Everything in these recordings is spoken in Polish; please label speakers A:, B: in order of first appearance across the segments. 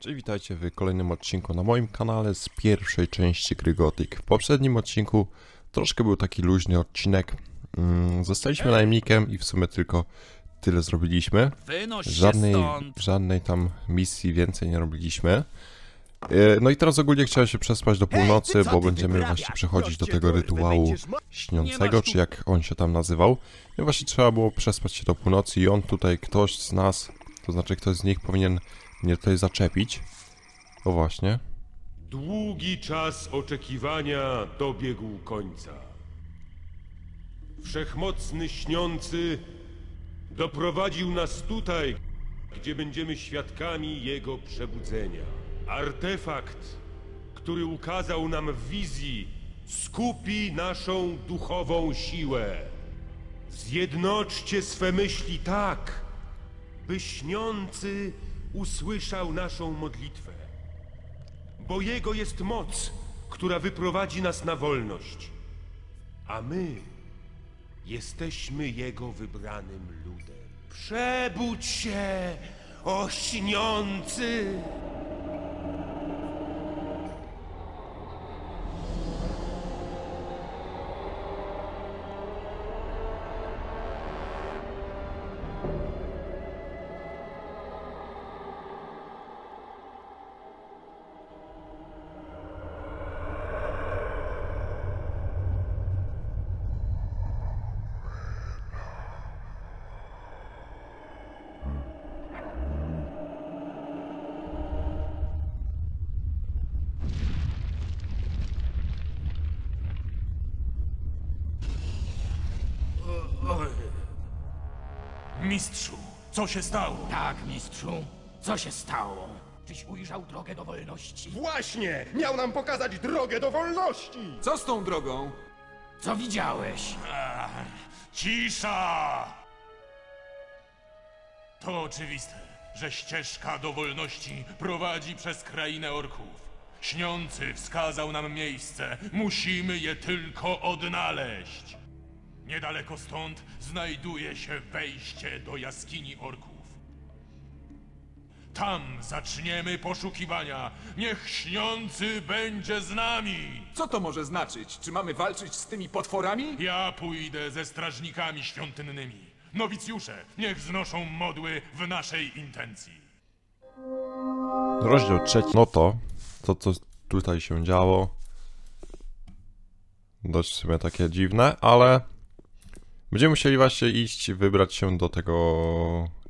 A: Cześć, witajcie w kolejnym odcinku na moim kanale z pierwszej części gry Gothic. W poprzednim odcinku troszkę był taki luźny odcinek. Mm, zostaliśmy najemnikiem i w sumie tylko tyle zrobiliśmy. Żadnej, żadnej tam misji więcej nie robiliśmy. E, no i teraz ogólnie chciałem się przespać do północy, bo będziemy właśnie przechodzić do tego rytuału śniącego, czy jak on się tam nazywał. No właśnie trzeba było przespać się do północy i on tutaj, ktoś z nas, to znaczy ktoś z nich powinien mnie tutaj zaczepić. O właśnie.
B: Długi czas oczekiwania dobiegł końca. Wszechmocny śniący doprowadził nas tutaj, gdzie będziemy świadkami jego przebudzenia. Artefakt, który ukazał nam w wizji, skupi naszą duchową siłę. Zjednoczcie swe myśli tak, by śniący usłyszał naszą modlitwę, bo Jego jest moc, która wyprowadzi nas na wolność, a my jesteśmy Jego wybranym ludem. Przebudź się, ośniący! mistrzu, co się stało? Tak, mistrzu. Co się stało? Czyś ujrzał drogę do wolności? Właśnie! Miał nam pokazać drogę do wolności! Co z tą drogą?
A: Co widziałeś?
B: Ach, cisza! To oczywiste, że ścieżka do wolności prowadzi przez krainę orków. Śniący wskazał nam miejsce. Musimy je tylko odnaleźć. Niedaleko stąd znajduje się wejście do jaskini orków. Tam zaczniemy poszukiwania. Niech śniący będzie z nami! Co to może znaczyć? Czy mamy walczyć z tymi potworami? Ja pójdę ze strażnikami świątynnymi. Nowicjusze, niech znoszą modły w naszej intencji.
A: Rozdział trzeci. No to, to co tutaj się działo. Dość sobie takie dziwne, ale Będziemy musieli właśnie iść, wybrać się do tego,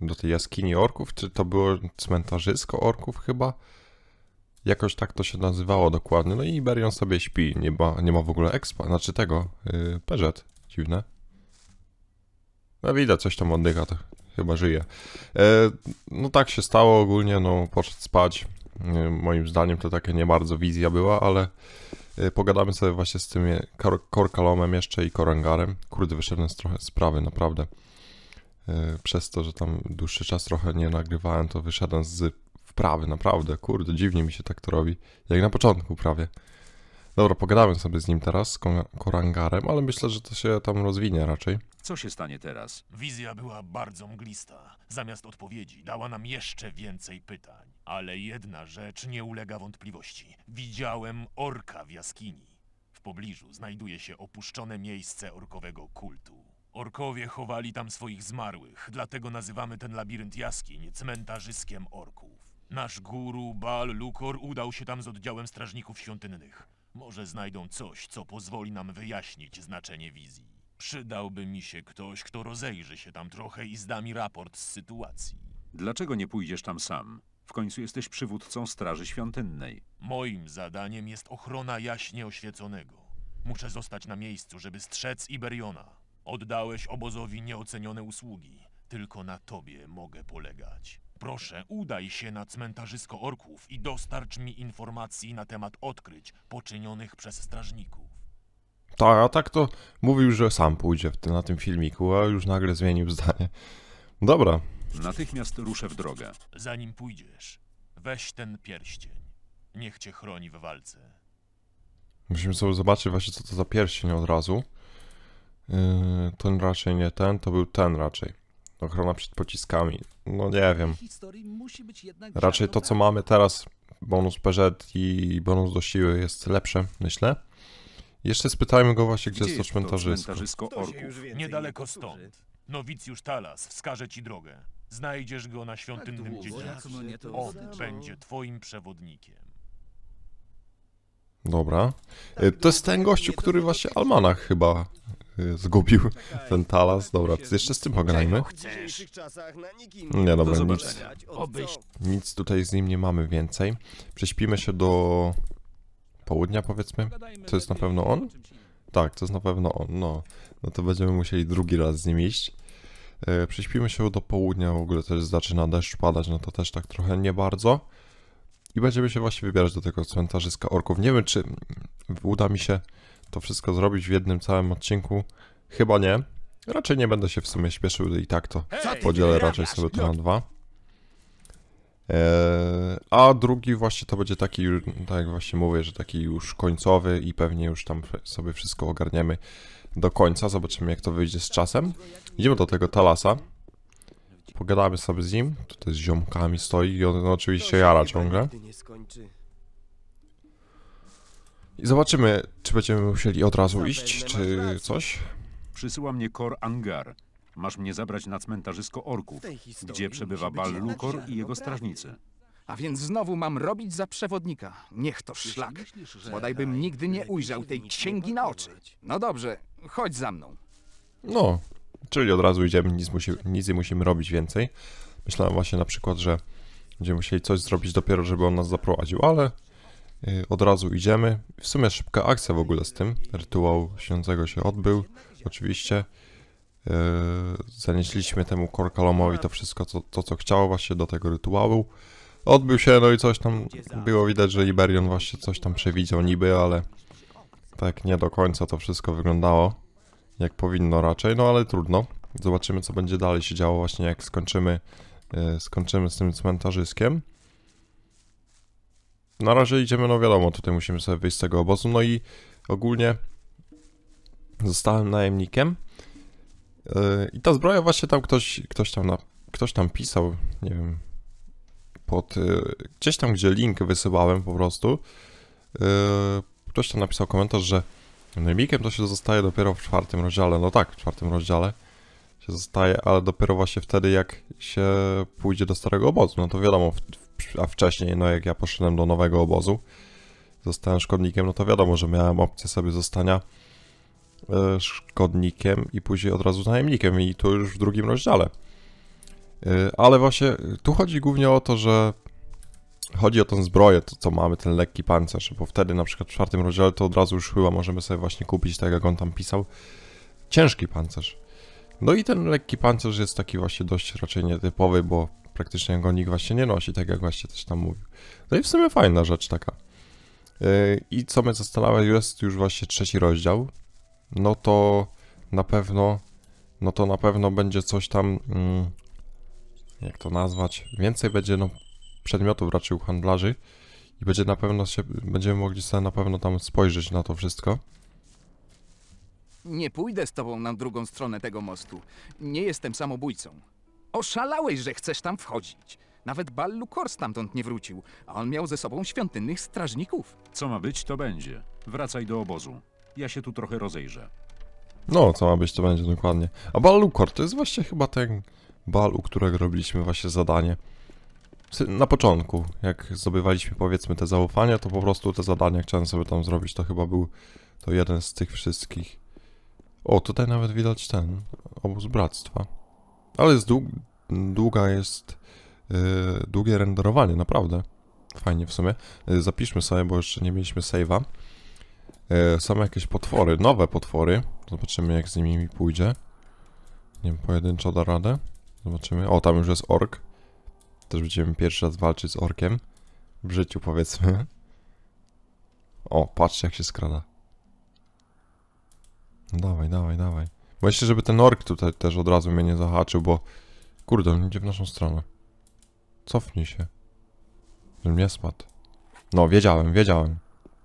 A: do tej jaskini orków, czy to było cmentarzysko orków chyba? Jakoś tak to się nazywało dokładnie. No i Berion sobie śpi, nie ma, nie ma w ogóle expa, znaczy tego, yy, Dziwne. No widać, coś tam oddycha, to chyba żyje. E, no tak się stało ogólnie, no poszedł spać. E, moim zdaniem to takie nie bardzo wizja była, ale E, pogadamy sobie właśnie z tym Korkalomem jeszcze i Korangarem. Kurde, wyszedłem z trochę sprawy, naprawdę. E, przez to, że tam dłuższy czas trochę nie nagrywałem, to wyszedłem z wprawy, naprawdę. Kurde, dziwnie mi się tak to robi. Jak na początku prawie. Dobra, pogadałem sobie z nim teraz, z Korangarem, ale myślę, że to się tam rozwinie raczej.
B: Co się stanie teraz? Wizja była bardzo mglista. Zamiast odpowiedzi dała nam jeszcze więcej pytań. Ale jedna rzecz nie ulega wątpliwości. Widziałem orka w jaskini. W pobliżu znajduje się opuszczone miejsce orkowego kultu. Orkowie chowali tam swoich zmarłych, dlatego nazywamy ten labirynt jaskiń cmentarzyskiem orków. Nasz guru Bal Lukor udał się tam z oddziałem strażników świątynnych. Może znajdą coś, co pozwoli nam wyjaśnić znaczenie wizji. Przydałby mi się ktoś, kto rozejrzy się tam trochę i zda mi raport z sytuacji. Dlaczego nie pójdziesz tam sam? W końcu jesteś przywódcą Straży Świątynnej. Moim zadaniem jest ochrona jaśnie oświeconego. Muszę zostać na miejscu, żeby strzec Iberiona. Oddałeś obozowi nieocenione usługi. Tylko na tobie mogę polegać. Proszę, udaj się na cmentarzysko orków i dostarcz mi informacji na temat odkryć poczynionych przez strażników.
A: Tak, a tak to mówił, że sam pójdzie tym, na tym filmiku, a już nagle zmienił zdanie. Dobra.
B: Natychmiast ruszę w drogę. Zanim pójdziesz, weź ten pierścień. Niech cię chroni w walce.
A: Musimy sobie zobaczyć właśnie co to za pierścień od razu. Yy, ten raczej nie ten, to był ten raczej. Ochrona przed pociskami. No nie wiem. Raczej to, co mamy teraz, bonus PZ i bonus do siły jest lepsze, myślę. Jeszcze spytajmy go właśnie, gdzie, gdzie jest to cmentarzysko. cmentarzysko
B: Niedaleko stąd. Nowicjusz Talas wskaże ci drogę. Znajdziesz go na świątynnym tak dziedzińcu. On będzie twoim przewodnikiem.
A: Dobra. Tak, to jest ten gościu, który właśnie Almanach chyba Y, zgubił ten talas. Dobra, jeszcze z tym pograjmy Nie, dobra, nic, nic tutaj z nim nie mamy więcej. Prześpimy się do południa, powiedzmy. To jest na pewno on? Tak, to jest na pewno on, no. No to będziemy musieli drugi raz z nim iść. E, prześpimy się do południa, w ogóle też zaczyna deszcz padać, no to też tak trochę nie bardzo. I będziemy się właśnie wybierać do tego cmentarzyska orków. Nie wiem, czy uda mi się to wszystko zrobić w jednym całym odcinku? Chyba nie. Raczej nie będę się w sumie śpieszył i tak to podzielę raczej sobie to na dwa. E, a drugi właśnie to będzie taki, tak jak właśnie mówię, że taki już końcowy i pewnie już tam sobie wszystko ogarniemy do końca. Zobaczymy jak to wyjdzie z czasem. Idziemy do tego Talasa. Pogadamy sobie z nim. Tutaj z ziomkami stoi i on oczywiście jara ciągle. I zobaczymy, czy będziemy musieli od razu iść, czy coś.
B: Przysyła mnie Kor Angar. Masz mnie zabrać na cmentarzysko orków, gdzie przebywa Bal Lukor i jego strażnicy. A więc znowu mam robić za przewodnika. Niech to szlak. Bodajbym nigdy nie ujrzał tej księgi na oczy. No dobrze, chodź za mną.
A: No, czyli od razu idziemy, nic, musi, nic nie musimy robić więcej. Myślałem właśnie na przykład, że będziemy musieli coś zrobić dopiero, żeby on nas zaprowadził, ale Y, od razu idziemy. W sumie szybka akcja w ogóle z tym. Rytuał śniącego się odbył, oczywiście. Y, zanieśliśmy temu korkalomowi to wszystko, co, to co chciał właśnie do tego rytuału. Odbył się, no i coś tam było widać, że Iberion właśnie coś tam przewidział niby, ale tak nie do końca to wszystko wyglądało jak powinno raczej, no ale trudno. Zobaczymy co będzie dalej się działo właśnie jak skończymy, y, skończymy z tym cmentarzyskiem. Na razie idziemy, no wiadomo, tutaj musimy sobie wyjść z tego obozu. No i ogólnie zostałem najemnikiem. Yy, I ta zbroja właśnie tam ktoś, ktoś tam na, ktoś tam pisał, nie wiem, pod, yy, gdzieś tam, gdzie link wysyłałem po prostu, yy, ktoś tam napisał komentarz, że najemnikiem to się zostaje dopiero w czwartym rozdziale. No tak, w czwartym rozdziale się zostaje, ale dopiero właśnie wtedy, jak się pójdzie do starego obozu. No to wiadomo, a wcześniej, no jak ja poszedłem do nowego obozu, zostałem szkodnikiem, no to wiadomo, że miałem opcję sobie zostania e, szkodnikiem i później od razu najemnikiem i to już w drugim rozdziale. E, ale właśnie tu chodzi głównie o to, że chodzi o tę zbroję, to co mamy, ten lekki pancerz, bo wtedy na przykład w czwartym rozdziale to od razu już chyba możemy sobie właśnie kupić, tak jak on tam pisał, ciężki pancerz. No i ten lekki pancerz jest taki właśnie dość raczej nietypowy, bo praktycznie go nikt właśnie nie nosi, tak jak właśnie też tam mówił. No i w sumie fajna rzecz taka. Yy, I co mnie zastanawia, jest już właśnie trzeci rozdział, no to na pewno, no to na pewno będzie coś tam, mm, jak to nazwać, więcej będzie no, przedmiotów raczej u handlarzy i będzie na pewno się, będziemy mogli sobie na pewno tam spojrzeć na to wszystko.
B: Nie pójdę z tobą na drugą stronę tego mostu. Nie jestem samobójcą. Oszalałeś, że chcesz tam wchodzić. Nawet Ballu Kors stamtąd nie wrócił, a on miał ze sobą świątynnych strażników. Co ma być, to będzie. Wracaj do obozu. Ja się tu trochę rozejrzę.
A: No, co ma być, to będzie dokładnie. A Ballu Kor to jest właśnie chyba ten bal, u którego robiliśmy właśnie zadanie. Na początku, jak zdobywaliśmy powiedzmy te zaufania, to po prostu te zadania chciałem sobie tam zrobić. To chyba był to jeden z tych wszystkich. O, tutaj nawet widać ten obóz bractwa. Ale jest dług, długa jest yy, długie renderowanie, naprawdę. Fajnie w sumie. Yy, zapiszmy sobie, bo jeszcze nie mieliśmy save'a. Yy, same jakieś potwory, nowe potwory. Zobaczymy jak z nimi mi pójdzie. Nie wiem, pojedynczo da radę. Zobaczymy. O, tam już jest ork. Też będziemy pierwszy raz walczyć z orkiem. W życiu powiedzmy. O, patrzcie jak się skrada. No dawaj, dawaj, dawaj. Bo żeby ten ork tutaj też od razu mnie nie zahaczył, bo... Kurde, on idzie w naszą stronę. Cofnij się. Żebym nie spadł. No, wiedziałem, wiedziałem.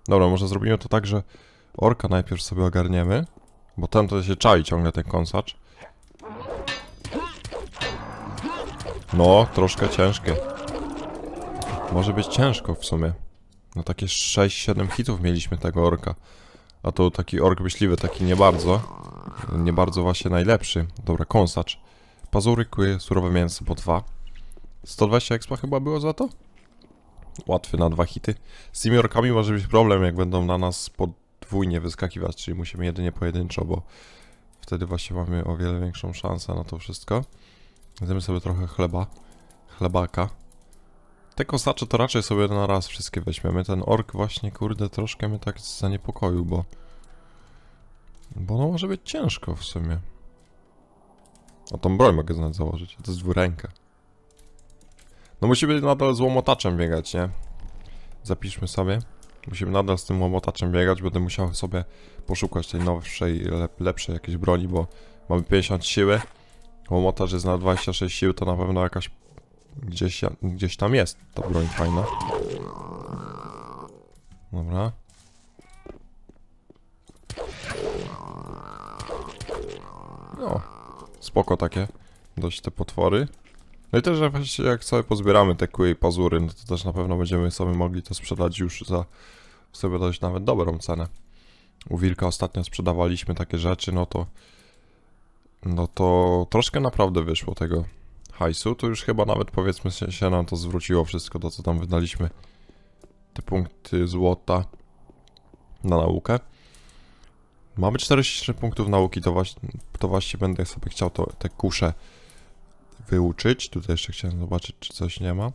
A: Dobra, może zrobimy to tak, że orka najpierw sobie ogarniemy. Bo ten to się czai ciągle ten konsacz. No, troszkę ciężkie. Może być ciężko w sumie. No takie 6-7 hitów mieliśmy tego orka. A to taki ork myśliwy, taki nie bardzo. Nie bardzo właśnie najlepszy. Dobra, kąsacz. Pazury, kły, surowe mięso po dwa. 120 expa chyba było za to? Łatwy na dwa hity. Z tymi orkami może być problem, jak będą na nas podwójnie wyskakiwać, czyli musimy jedynie pojedynczo, bo wtedy właśnie mamy o wiele większą szansę na to wszystko. Zjemy sobie trochę chleba, chlebaka. Te kozacze to raczej sobie na raz wszystkie weźmiemy. Ten ork właśnie, kurde, troszkę mnie tak zaniepokoił, bo... Bo no może być ciężko w sumie. A tą broń mogę znać założyć, to jest dwuręka. No musimy nadal z łomotaczem biegać, nie? Zapiszmy sobie. Musimy nadal z tym łomotaczem biegać, będę musiał sobie poszukać tej nowszej, lepszej jakiejś broni, bo mamy 50 siły. Łomotacz jest na 26 sił, to na pewno jakaś Gdzieś, gdzieś tam jest ta broń fajna. Dobra. No, spoko takie. Dość te potwory. No i też właśnie jak sobie pozbieramy te kły i pazury, no to też na pewno będziemy sobie mogli to sprzedać już za sobie dość nawet dobrą cenę. U Wilka ostatnio sprzedawaliśmy takie rzeczy, no to no to troszkę naprawdę wyszło tego hajsu, to już chyba nawet powiedzmy się nam to zwróciło wszystko to, co tam wydaliśmy. Te punkty złota na naukę. Mamy 43 punktów nauki, to właśnie, to właśnie będę sobie chciał to, te kusze wyuczyć. Tutaj jeszcze chciałem zobaczyć, czy coś nie ma.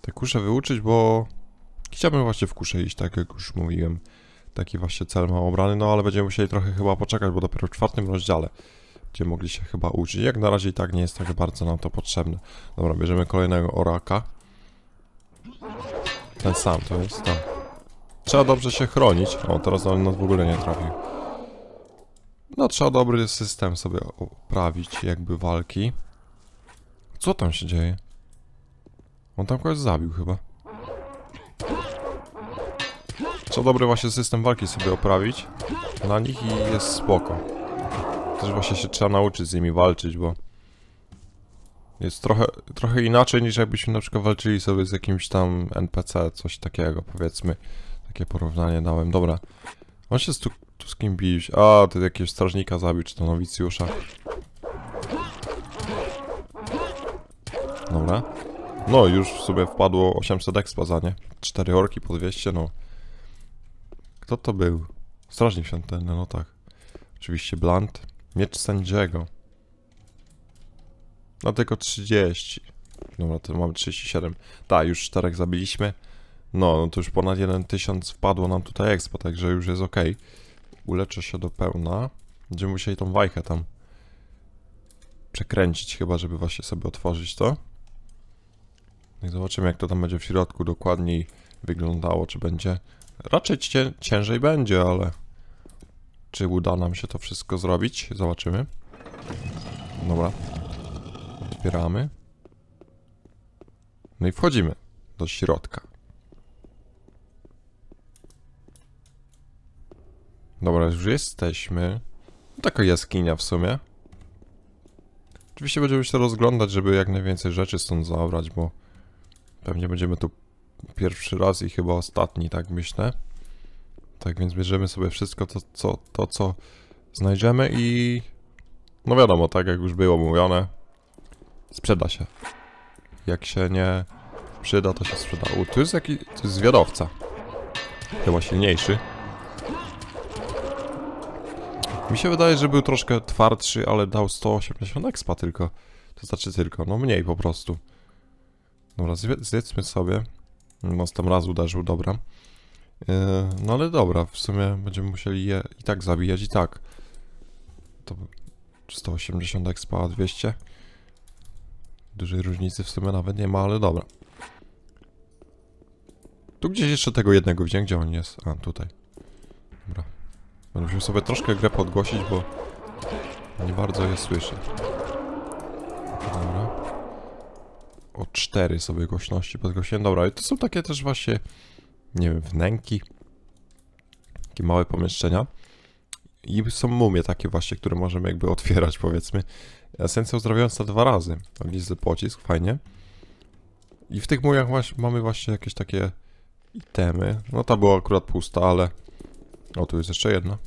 A: Te kusze wyuczyć, bo chciałbym właśnie w kusze iść, tak jak już mówiłem. Taki właśnie cel mam obrany, no ale będziemy musieli trochę chyba poczekać, bo dopiero w czwartym rozdziale gdzie mogli się chyba uczyć. Jak na razie i tak nie jest tak bardzo nam to potrzebne. Dobra, bierzemy kolejnego oraka. Ten sam, to jest to. Trzeba dobrze się chronić. O, teraz on nas w ogóle nie trafił. No, trzeba dobry system sobie uprawić, jakby walki. Co tam się dzieje? On tam kogoś zabił chyba. Trzeba dobry właśnie system walki sobie oprawić na nich i jest spoko też właśnie się trzeba nauczyć z nimi walczyć, bo jest trochę, trochę inaczej niż jakbyśmy na przykład walczyli sobie z jakimś tam NPC, coś takiego powiedzmy. Takie porównanie dałem, dobra. On się tu, tu z kim bić? A, ty jakiegoś strażnika zabił, czy to nowicjusza. Dobra. No, już sobie wpadło 800 expa za nie. 4 orki po 200, no. Kto to był? Strażnik świątynny, no tak. Oczywiście Blunt. Miecz sędziego. No tylko 30. Dobra, to mamy 37. Tak, już czterech zabiliśmy. No, no to już ponad 1000 wpadło nam tutaj expo, także już jest ok. Uleczę się do pełna. Będziemy musieli tą wajchę tam przekręcić chyba, żeby właśnie sobie otworzyć to. No I zobaczymy jak to tam będzie w środku dokładniej wyglądało, czy będzie... Raczej cię ciężej będzie, ale... Czy uda nam się to wszystko zrobić? Zobaczymy. Dobra. Otwieramy. No i wchodzimy do środka. Dobra, już jesteśmy. No, taka jaskinia w sumie. Oczywiście będziemy się rozglądać, żeby jak najwięcej rzeczy stąd zabrać, bo pewnie będziemy tu pierwszy raz i chyba ostatni, tak myślę. Tak więc bierzemy sobie wszystko to, co, to, co znajdziemy i... No wiadomo, tak jak już było mówione, sprzeda się. Jak się nie przyda, to się sprzeda. U, tu jest jakiś... tu jest zwiadowca. Chyba silniejszy. Mi się wydaje, że był troszkę twardszy, ale dał 180 expa tylko. To znaczy tylko, no mniej po prostu. Dobra, zjedzmy sobie. Nas tam raz uderzył, dobra. E, no ale dobra, w sumie będziemy musieli je i tak zabijać i tak. To 180 expa, 200. Dużej różnicy w sumie nawet nie ma, ale dobra. Tu gdzieś jeszcze tego jednego widziałem, gdzie on jest. A, tutaj. Dobra. Będę musiał sobie troszkę grę podgłosić, bo nie bardzo je słyszę. Dobra. O 4 sobie głośności podgłosiłem. Dobra, i to są takie też właśnie nie wiem, wnęki, takie małe pomieszczenia. I są mumie takie właśnie, które możemy jakby otwierać powiedzmy. Esencja uzdrawiająca dwa razy. Tam pocisk, fajnie. I w tych mumiach mamy właśnie jakieś takie itemy. No ta była akurat pusta, ale... O, tu jest jeszcze jedna.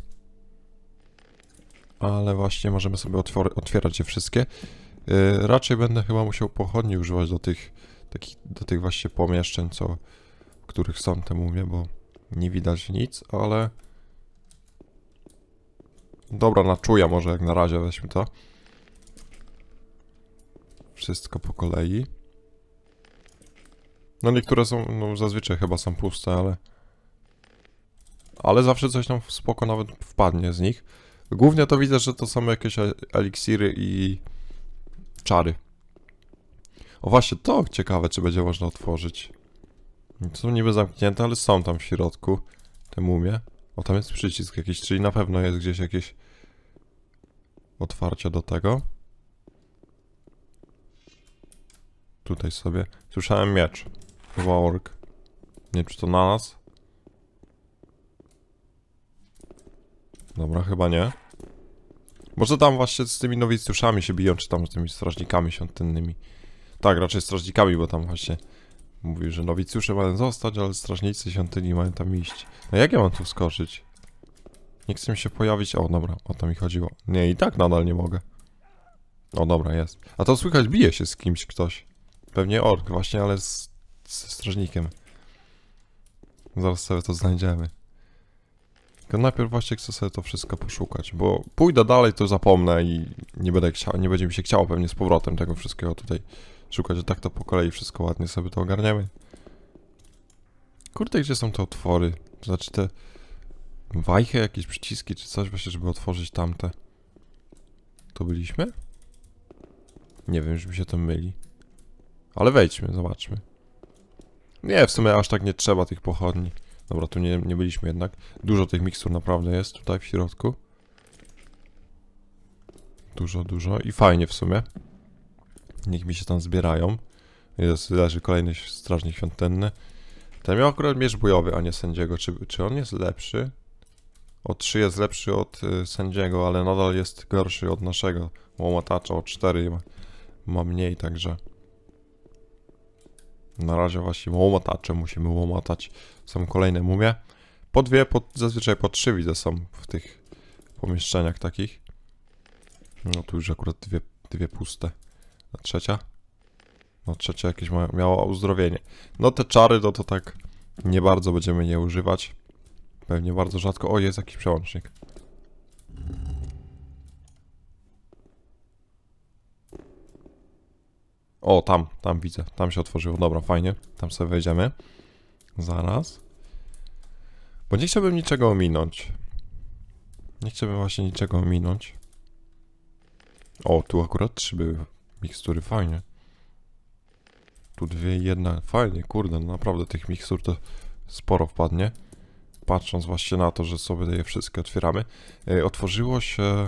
A: Ale właśnie możemy sobie otwierać je wszystkie. Yy, raczej będę chyba musiał pochodni używać do tych, takich, do tych właśnie pomieszczeń, co których sam temu umie, bo nie widać nic, ale... Dobra, na czuja może jak na razie weźmy to. Wszystko po kolei. No niektóre są, no zazwyczaj chyba są puste, ale... Ale zawsze coś tam spoko nawet wpadnie z nich. Głównie to widzę, że to są jakieś e, eliksiry i czary. O właśnie, to ciekawe, czy będzie można otworzyć. Są niby zamknięte, ale są tam w środku te mumie. O, tam jest przycisk jakiś, czyli na pewno jest gdzieś jakieś otwarcie do tego. Tutaj sobie. Słyszałem miecz. Chyba Nie wiem, czy to na nas. Dobra, chyba nie. Może tam właśnie z tymi nowicjuszami się biją, czy tam z tymi strażnikami świątynnymi. Tak, raczej strażnikami, bo tam właśnie Mówi, że nowicjusze mają zostać, ale strażnicy świątyni mają tam iść. No jak ja mam tu wskoczyć? Nie chcę mi się pojawić... O, dobra, o to mi chodziło. Nie, i tak nadal nie mogę. O, dobra, jest. A to słychać, bije się z kimś ktoś. Pewnie ork właśnie, ale z, strażnikiem. Zaraz sobie to znajdziemy. Tylko najpierw właśnie chcę sobie to wszystko poszukać, bo pójdę dalej, to zapomnę i nie, będę chciał, nie będzie mi się chciało pewnie z powrotem tego wszystkiego tutaj szukać, że tak to po kolei wszystko ładnie sobie to ogarniamy. Kurde, gdzie są te otwory? To znaczy te wajchy, jakieś przyciski czy coś właśnie, żeby otworzyć tamte. To byliśmy? Nie wiem, już się to myli. Ale wejdźmy, zobaczmy. Nie, w sumie aż tak nie trzeba tych pochodni. Dobra, tu nie, nie byliśmy jednak. Dużo tych mikstur naprawdę jest tutaj w środku. Dużo, dużo i fajnie w sumie niech mi się tam zbierają. Jest, leży kolejny strażnik świątynny. Ten miał akurat miecz bojowy, a nie sędziego. Czy, czy on jest lepszy? O 3 jest lepszy od y, sędziego, ale nadal jest gorszy od naszego Łomatacza O 4 ma, ma mniej, także... Na razie właśnie łomatacze musimy Łomatać. Są kolejne mumie. Po dwie, po, zazwyczaj po trzy widzę są w tych pomieszczeniach takich. No tu już akurat dwie, dwie puste. A no, trzecia? No trzecia jakieś miało uzdrowienie. No te czary, no to tak nie bardzo będziemy nie używać. Pewnie bardzo rzadko. O, jest jakiś przełącznik. O, tam, tam widzę. Tam się otworzyło. Dobra, fajnie. Tam sobie wejdziemy. Zaraz. Bo nie chciałbym niczego ominąć. Nie chciałbym właśnie niczego ominąć. O, tu akurat trzy były mikstury, fajnie. Tu dwie, jedna, fajnie, kurde, no naprawdę tych mikstur to sporo wpadnie. Patrząc właśnie na to, że sobie je wszystkie otwieramy. E, otworzyło się...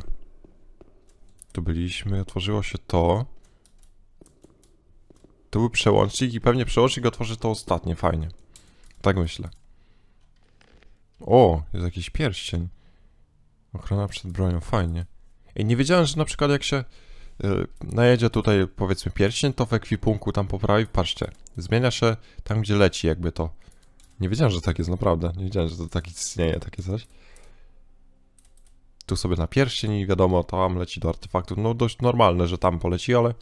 A: Tu byliśmy, otworzyło się to. To był przełącznik i pewnie przełącznik otworzy to ostatnie, fajnie. Tak myślę. O, jest jakiś pierścień. Ochrona przed bronią, fajnie. I nie wiedziałem, że na przykład jak się Y, najedzie tutaj powiedzmy pierścień, to w ekwipunku tam po prawej, patrzcie, zmienia się tam gdzie leci jakby to. Nie wiedziałem, że tak jest naprawdę, nie wiedziałem, że to tak istnieje, takie coś. Tu sobie na pierścień i wiadomo, tam leci do artefaktów, no dość normalne, że tam poleci, ale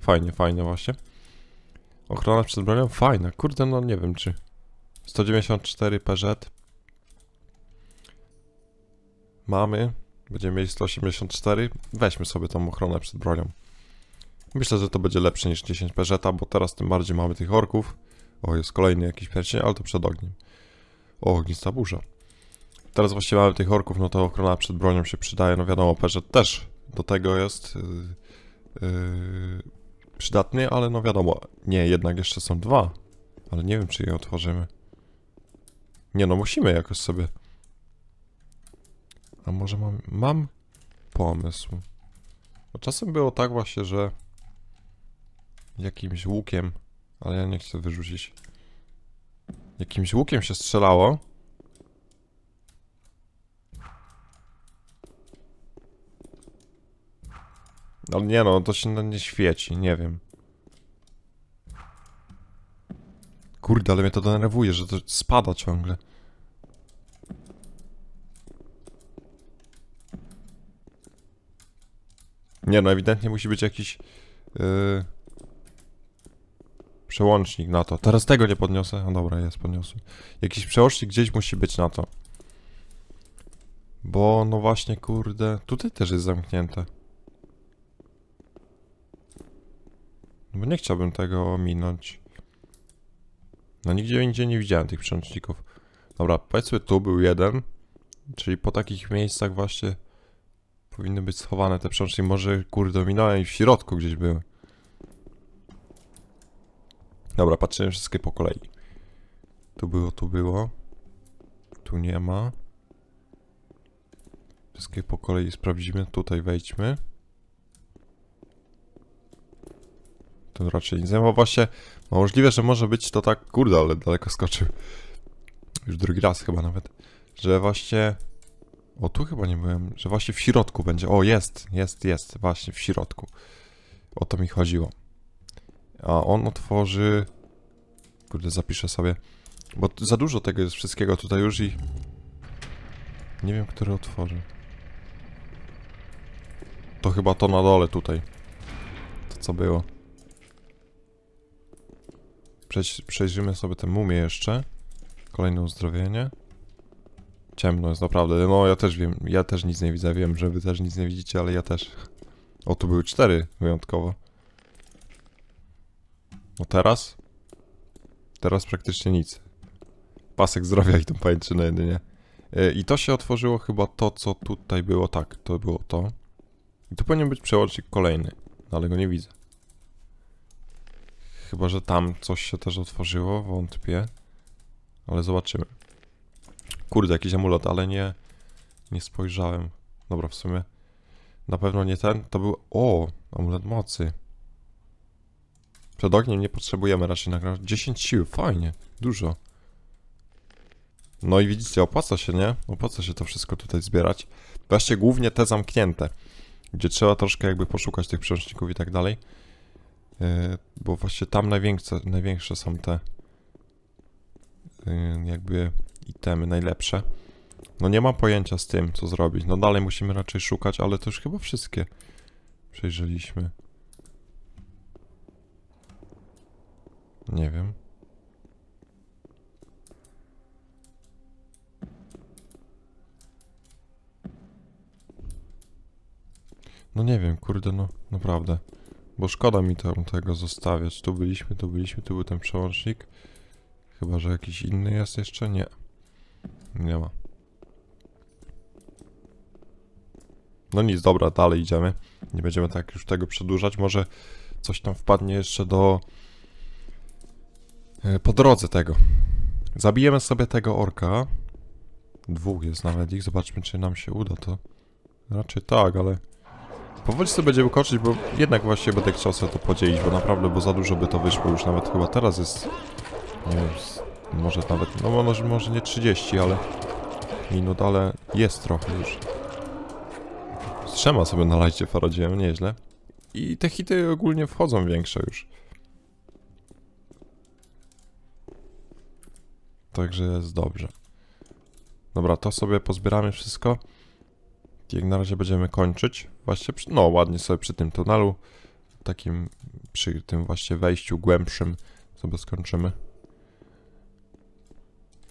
A: fajnie, fajnie właśnie. Ochrona przed bronią, fajna, kurde, no nie wiem czy... 194 PZ. Mamy, Będziemy mieli 184. Weźmy sobie tą ochronę przed bronią. Myślę, że to będzie lepsze niż 10 peżeta, bo teraz tym bardziej mamy tych orków. O, jest kolejny jakiś pierścień, ale to przed ogniem. O, ognista burza. Teraz właśnie mamy tych orków, no to ochrona przed bronią się przydaje. No wiadomo, peżet też do tego jest yy, yy, przydatny, ale no wiadomo. Nie, jednak jeszcze są dwa. Ale nie wiem, czy je otworzymy. Nie no, musimy jakoś sobie a może mam... Mam pomysł. Bo czasem było tak właśnie, że jakimś łukiem, ale ja nie chcę wyrzucić. Jakimś łukiem się strzelało. Ale no nie no, to się na nie świeci, nie wiem. Kurde, ale mnie to denerwuje, że to spada ciągle. Nie no, ewidentnie musi być jakiś... Yy, przełącznik na to. Teraz tego nie podniosę. No dobra, jest, podniosłem. Jakiś przełącznik gdzieś musi być na to. Bo no właśnie, kurde... Tutaj też jest zamknięte. No bo nie chciałbym tego ominąć. No nigdzie indziej nie widziałem tych przełączników. Dobra, powiedzmy tu był jeden. Czyli po takich miejscach właśnie... Powinny być schowane te przełączniki. Może kurde minąłem i w środku gdzieś były. Dobra, patrzymy wszystkie po kolei. Tu było, tu było. Tu nie ma. Wszystkie po kolei sprawdzimy. Tutaj wejdźmy. To raczej nic nie ma. Właśnie no, możliwe, że może być to tak... Kurde, ale daleko skoczył. Już drugi raz chyba nawet. Że właśnie o, tu chyba nie byłem, że właśnie w środku będzie. O, jest, jest, jest, właśnie w środku. O to mi chodziło. A on otworzy... Kurde, zapiszę sobie. Bo za dużo tego jest wszystkiego tutaj już i... Nie wiem, który otworzy. To chyba to na dole tutaj. To co było. przejrzymy sobie tę mumię jeszcze. Kolejne uzdrowienie ciemno jest naprawdę. No ja też wiem, ja też nic nie widzę, wiem, że wy też nic nie widzicie, ale ja też. O, tu były cztery wyjątkowo. No teraz? Teraz praktycznie nic. Pasek zdrowia i tą pajęczynę jedynie. E, I to się otworzyło chyba to, co tutaj było. Tak, to było to. I tu powinien być przełącznik kolejny, no, ale go nie widzę. Chyba, że tam coś się też otworzyło, wątpię. Ale zobaczymy. Kurde, jakiś amulet, ale nie... Nie spojrzałem. Dobra, w sumie... Na pewno nie ten. To był... O! Amulet mocy. Przed ogniem nie potrzebujemy raczej nagrać. 10 sił, fajnie. Dużo. No i widzicie, opłaca się, nie? Opłaca się to wszystko tutaj zbierać. Właśnie głównie te zamknięte. Gdzie trzeba troszkę jakby poszukać tych przełączników i tak dalej. E, bo właśnie tam największe, największe są te... E, jakby itemy najlepsze. No nie mam pojęcia z tym, co zrobić. No dalej musimy raczej szukać, ale to już chyba wszystkie przejrzeliśmy. Nie wiem. No nie wiem, kurde, no naprawdę. Bo szkoda mi tam tego zostawiać. Tu byliśmy, tu byliśmy, tu był ten przełącznik. Chyba, że jakiś inny jest jeszcze? Nie nie ma. No nic, dobra, dalej idziemy. Nie będziemy tak już tego przedłużać. Może coś tam wpadnie jeszcze do... E, po drodze tego. Zabijemy sobie tego orka. Dwóch jest nawet ich. Zobaczmy, czy nam się uda to. Raczej tak, ale... Powoli sobie będziemy koczyć, bo jednak właśnie będę chciał sobie to podzielić, bo naprawdę, bo za dużo by to wyszło. Już nawet chyba teraz jest... Nie wiem, może nawet, no może, może nie 30, ale minut, ale jest trochę już. Z trzema sobie na lajcie farodziłem, nieźle. I te hity ogólnie wchodzą większe już. Także jest dobrze. Dobra, to sobie pozbieramy wszystko. Jak na razie będziemy kończyć. Właśnie, przy, no ładnie sobie przy tym tunelu, takim, przy tym właśnie wejściu głębszym sobie skończymy.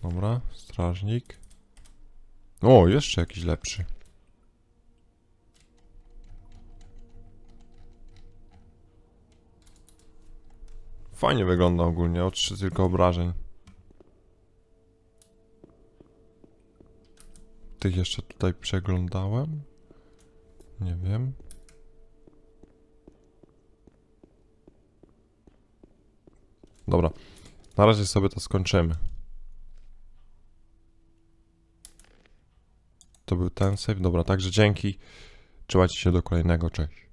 A: Dobra, strażnik. O, jeszcze jakiś lepszy. Fajnie wygląda ogólnie, otrzy tylko obrażeń. Tych jeszcze tutaj przeglądałem. Nie wiem. Dobra. Na razie sobie to skończymy. To był ten save. Dobra, także dzięki. Trzymajcie się do kolejnego. Cześć.